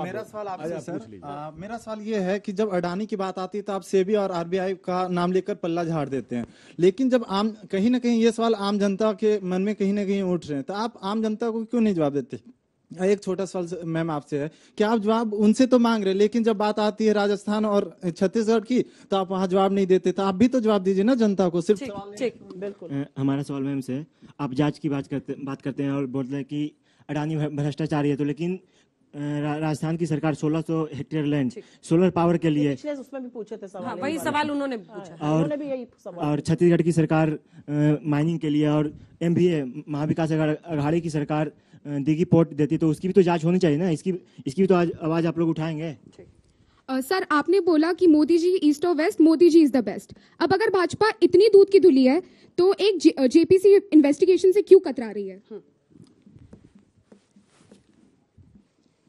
मेरा सवाल आपसे अच्छा, सर आ, मेरा सवाल ये है कि जब अडानी की बात आती है तो आप सेबी और आरबीआई का नाम लेकर पल्ला झाड़ देते हैं लेकिन जब आम कहीं ना कहीं ये सवाल आम जनता के मन में कहीं ना कहीं उठ रहे हैं तो आप आम जनता को क्यों नहीं जवाब देते एक छोटा सवाल मैम आपसे है कि आप जवाब उनसे तो मांग रहे लेकिन जब बात आती है राजस्थान और छत्तीसगढ़ की तो आप वहाँ जवाब नहीं देते तो आप भी तो जवाब दीजिए ना जनता को सिर्फ बिल्कुल हमारा सवाल मैम से आप जांच की बात करते बात करते हैं और बोलते हैं कि अडानी भ्रष्टाचारी है तो लेकिन राजस्थान की सरकार 1600 हेक्टेयर लैंड सोलर पावर के लिए उसमें भी पूछे थे सवाल हाँ, वही हाँ, सवाल हाँ। उन्होंने हाँ, पूछा और, उन्होंने भी यही सवाल और छत्तीसगढ़ की सरकार माइनिंग के लिए और M B A Mahavikas Aghadi की सरकार दीघी पोर्ट देती तो उसकी भी तो जांच होनी चाहिए ना इसकी इसकी भी तो आज आवाज आप लोग उठाएंगे सर आपने बोला कि मोदी जी ईस्ट और west Modi ji is the best अब अगर भाजपा इतनी दूध की धुली है तो एक जेपीसी इन्वेस्टिगेशन से क्यों कतरा रही है हम्म।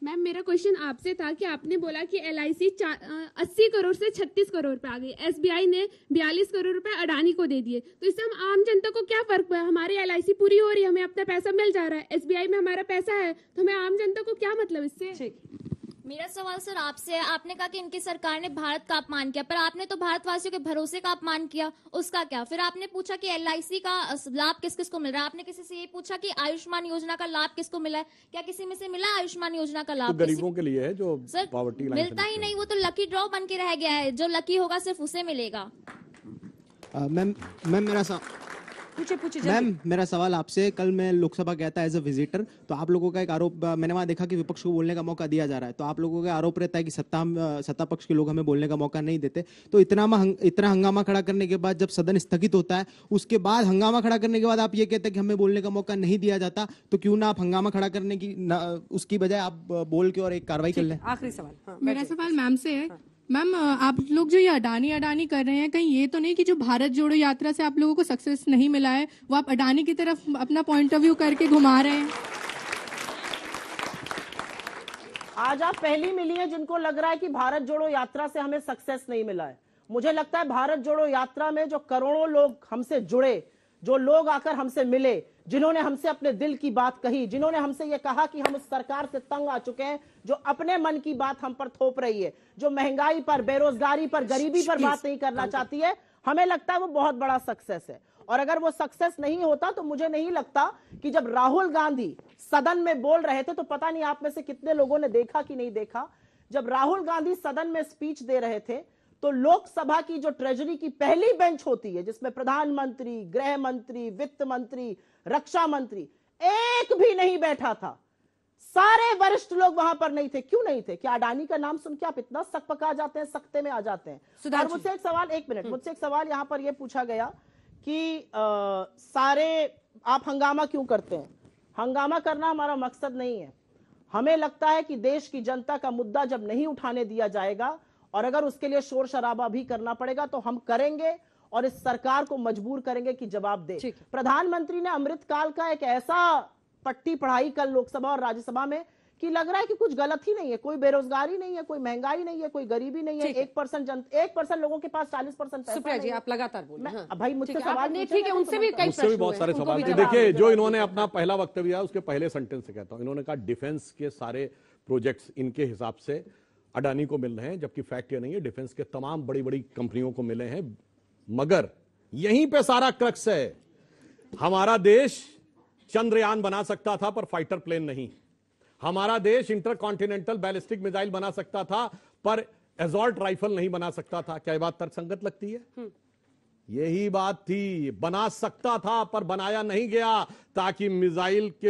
मैम मेरा क्वेश्चन आपसे था कि आपने बोला कि एल आई सी अस्सी करोड़ से छत्तीस करोड़ पे आ गई एस बी आई ने बयालीस करोड़ रुपए अडानी को दे दिए तो इससे हम आम जनता को क्या फर्क पड़ा हमारी एल आई सी पूरी हो रही है हमें अपना पैसा मिल जा रहा है एस बी आई में हमारा पैसा है तो हमें आम जनता को क्या मतलब इससे मेरा सवाल सर आपसे है आपने कहा कि इनकी सरकार ने भारत का अपमान किया पर आपने तो भारतवासियों के भरोसे का अपमान किया उसका क्या फिर आपने पूछा कि एल का लाभ किस किस को मिल रहा है आपने किसी से ये पूछा कि आयुष्मान योजना का लाभ किसको मिला है क्या किसी में से मिला आयुष्मान योजना का लाभ तो गरीबों के लिए है जो सर पावर्टी मिलता ही नहीं वो तो लकी ड्रॉ बन के रह गया है जो लकी होगा सिर्फ उसे मिलेगा मैम मैम मेरा पूछे पूछे मैम मेरा सवाल आपसे कल मैं लोकसभा गया था एज अ विजिटर तो आप लोगों का एक आरोप मैंने वहाँ देखा कि विपक्ष को बोलने का मौका दिया जा रहा है तो आप लोगों का आरोप रहता है कि सत्ता सत्ता पक्ष के लोग हमें बोलने का मौका नहीं देते तो इतना हंग, इतना हंगामा खड़ा करने के बाद जब सदन स्थगित होता है उसके बाद हंगामा खड़ा करने के बाद आप ये कहते हैं कि हमें बोलने का मौका नहीं दिया जाता तो क्यों ना आप हंगामा खड़ा करने की उसकी बजाय आप बोल के और एक कार्रवाई कर लें आखिरी सवाल हाँ, मेरा सवाल मैम से है हाँ। मैम आप लोग जो ये अडानी अडानी कर रहे हैं कहीं ये तो नहीं कि जो भारत जोड़ो यात्रा से आप लोगों को सक्सेस नहीं मिला है वो आप अडानी की तरफ अपना पॉइंट ऑफ व्यू करके घुमा रहे हैं आज आप पहली मिली है जिनको लग रहा है कि भारत जोड़ो यात्रा से हमें सक्सेस नहीं मिला है मुझे लगता है भारत जोड़ो यात्रा में जो करोड़ों लोग हमसे जुड़े जो लोग आकर हमसे मिले जिन्होंने हमसे अपने दिल की बात कही जिन्होंने हमसे ये कहा कि हम उस सरकार से तंग आ चुके हैं जो अपने मन की बात हम पर थोप रही है जो महंगाई पर बेरोजगारी पर गरीबी पर बात नहीं करना चाहती है हमें लगता है वो बहुत बड़ा सक्सेस है और अगर वो सक्सेस नहीं होता तो मुझे नहीं लगता कि जब राहुल गांधी सदन में बोल रहे थे तो पता नहीं आप में से कितने लोगों ने देखा कि नहीं देखा जब राहुल गांधी सदन में स्पीच दे रहे थे तो लोकसभा की जो ट्रेजरी की पहली बेंच होती है जिसमें प्रधानमंत्री गृह मंत्री वित्त मंत्री रक्षा मंत्री एक भी नहीं बैठा था सारे वरिष्ठ लोग वहां पर नहीं थे क्यों नहीं थे क्या अडानी का नाम सुन के आप इतना सक पका जाते हैं सख्ते में आ जाते हैं और मुझसे एक सवाल एक मिनट हम्म। मुझसे एक सवाल यहां पर यह पूछा गया कि आ, सारे आप हंगामा क्यों करते हैं हंगामा करना हमारा मकसद नहीं है हमें लगता है कि देश की जनता का मुद्दा जब नहीं उठाने दिया जाएगा और अगर उसके लिए शोर शराबा भी करना पड़ेगा तो हम करेंगे और इस सरकार को मजबूर करेंगे कि जवाब दे प्रधानमंत्री ने अमृतकाल का एक ऐसा पट्टी पढ़ाई कल लोकसभा और राज्यसभा में कि लग रहा है कि कुछ गलत ही नहीं है कोई बेरोजगारी नहीं है कोई महंगाई नहीं है कोई गरीबी नहीं है एक परसेंट जन एक परसेंट लोगों के पास चालीस परसेंट सुप्रिया जी आप लगातार बोल हाँ। भाई मुझसे सवाल नहीं ठीक है तो उनसे भी कई उनसे भी बहुत सारे सवाल देखिए जो इन्होंने अपना पहला वक्तव्य उसके पहले सेंटेंस से कहता हूँ इन्होंने कहा डिफेंस के सारे प्रोजेक्ट्स इनके हिसाब से अडानी को मिल रहे हैं जबकि फैक्ट ये नहीं है डिफेंस के तमाम बड़ी बड़ी कंपनियों को मिले हैं मगर यहीं पे सारा क्रक्स है हमारा देश चंद्रयान बना सकता था पर फाइटर प्लेन नहीं हमारा देश इंटर कॉन्टिनेंटल बैलिस्टिक मिसाइल बना सकता था पर एजॉल्ट राइफल नहीं बना सकता था क्या बात तर्कसंगत लगती है हम्म। यही बात थी बना सकता था पर बनाया नहीं गया ताकि मिसाइल के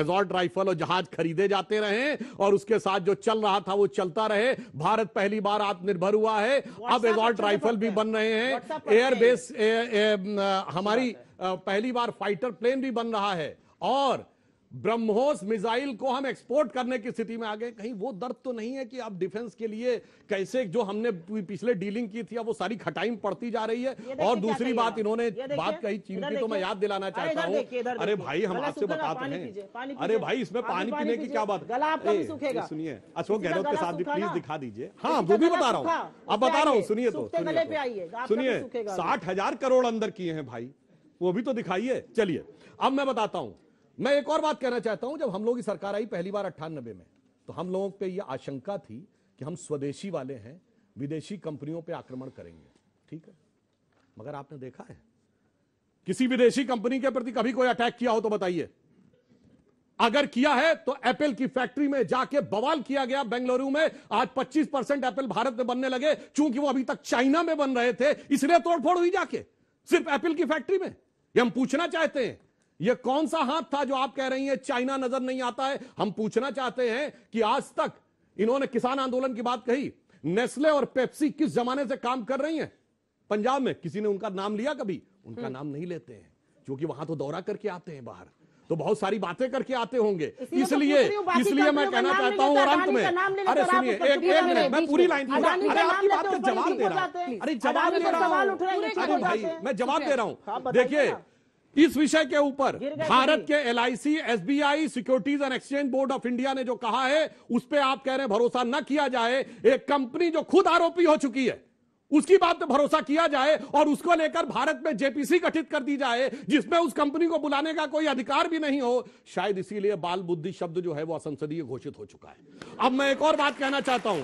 एजॉर्ट राइफल और जहाज खरीदे जाते रहे और उसके साथ जो चल रहा था वो चलता रहे भारत पहली बार आत्मनिर्भर हुआ है अब एजॉर्ट अच्छा राइफल भी बन रहे हैं अच्छा एयरबेस हमारी पहली बार फाइटर प्लेन भी बन रहा है और ब्रह्मोस मिसाइल को हम एक्सपोर्ट करने की स्थिति में आ गए कहीं वो दर्द तो नहीं है कि अब डिफेंस के लिए कैसे जो हमने पिछले डीलिंग की थी अब वो सारी खटाई पड़ती जा रही है और दूसरी बात इन्होंने बात कही चीन की तो मैं याद दिलाना चाहता हूँ अरे भाई हम आपसे बताते हैं अरे भाई इसमें पानी पीने की क्या बात सुनिए अशोक गहलोत के साथ प्लीज दिखा दीजिए हाँ वो भी बता रहा हूँ अब बता रहा हूँ सुनिए तो सुनिए तो। तो साठ हजार करोड़ अंदर किए हैं भाई वो भी तो दिखाइए चलिए अब मैं बताता हूँ मैं एक और बात कहना चाहता हूं जब हम लोग की सरकार आई पहली बार अट्ठानबे में तो हम लोगों पे यह आशंका थी कि हम स्वदेशी वाले हैं विदेशी कंपनियों पे आक्रमण करेंगे ठीक है मगर आपने देखा है किसी विदेशी कंपनी के प्रति कभी कोई अटैक किया हो तो बताइए अगर किया है तो एप्पल की फैक्ट्री में जाके बवाल किया गया बेंगलुरु में आज 25 परसेंट एप्पल भारत में बनने लगे चूंकि वो अभी तक चाइना में बन रहे थे इसलिए तोड़फोड़ हुई जाके सिर्फ एप्पल की फैक्ट्री में ये हम पूछना चाहते हैं यह कौन सा हाथ था जो आप कह रही हैं चाइना नजर नहीं आता है हम पूछना चाहते हैं कि आज तक इन्होंने किसान आंदोलन की बात कही नेस्ले और पेप्सी किस जमाने से काम कर रही हैं पंजाब में किसी ने उनका नाम लिया कभी उनका हम्म। नाम नहीं लेते हैं क्योंकि वहां तो दौरा करके आते हैं बाहर तो बहुत सारी बातें करके आते होंगे तो इसलिए इसलिए मैं कहना चाहता हूँ और अंत में अरे सुनिए तो एक एक मिनट मैं पूरी लाइन अरे आपकी बात का जवाब दे रहा हूँ अरे जवाब दे रहा हूँ भाई मैं जवाब दे रहा हूँ देखिए इस विषय के ऊपर भारत के L I C S B I securities and exchange board of India ने जो कहा है उस पर आप कह रहे हैं भरोसा न किया जाए एक कंपनी जो खुद आरोपी हो चुकी है उसकी बात पर भरोसा किया जाए और उसको लेकर भारत में जेपीसी गठित कर दी जाए जिसमें उस कंपनी को बुलाने का कोई अधिकार भी नहीं हो शायद इसीलिए बाल बुद्धि शब्द जो है वो असंसदीय घोषित हो चुका है अब मैं एक और बात कहना चाहता हूं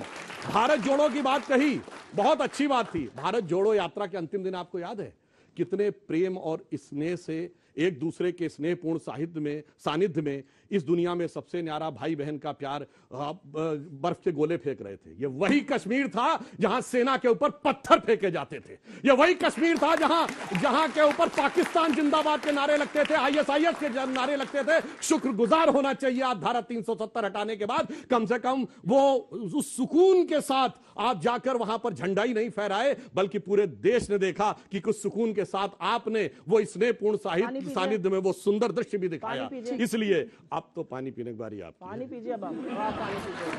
भारत जोड़ो की बात कही बहुत अच्छी बात थी भारत जोड़ो यात्रा के अंतिम दिन आपको याद है कितने प्रेम और स्नेह से एक दूसरे के स्नेहपूर्ण साहित्य में सानिध्य में इस दुनिया में सबसे न्यारा भाई बहन का प्यार बर्फ के गोले फेंक रहे थे ये वही कश्मीर था जहां सेना के ऊपर पत्थर फेंके जाते थे ये वही कश्मीर था जहां जहां के ऊपर पाकिस्तान जिंदाबाद के नारे लगते थे आईएसआईएस के नारे लगते थे शुक्रगुजार होना चाहिए आप धारा तीन हटाने के बाद कम से कम वो उस सुकून के साथ आप जाकर वहां पर झंडा ही नहीं फहराए बल्कि पूरे देश ने देखा कि कुछ सुकून के साथ आपने वो स्नेहपूर्ण साहित्य सानिध्य में वो सुंदर दृश्य भी दिखाया इसलिए अब तो पानी पीने की बारी आप पानी पीजिए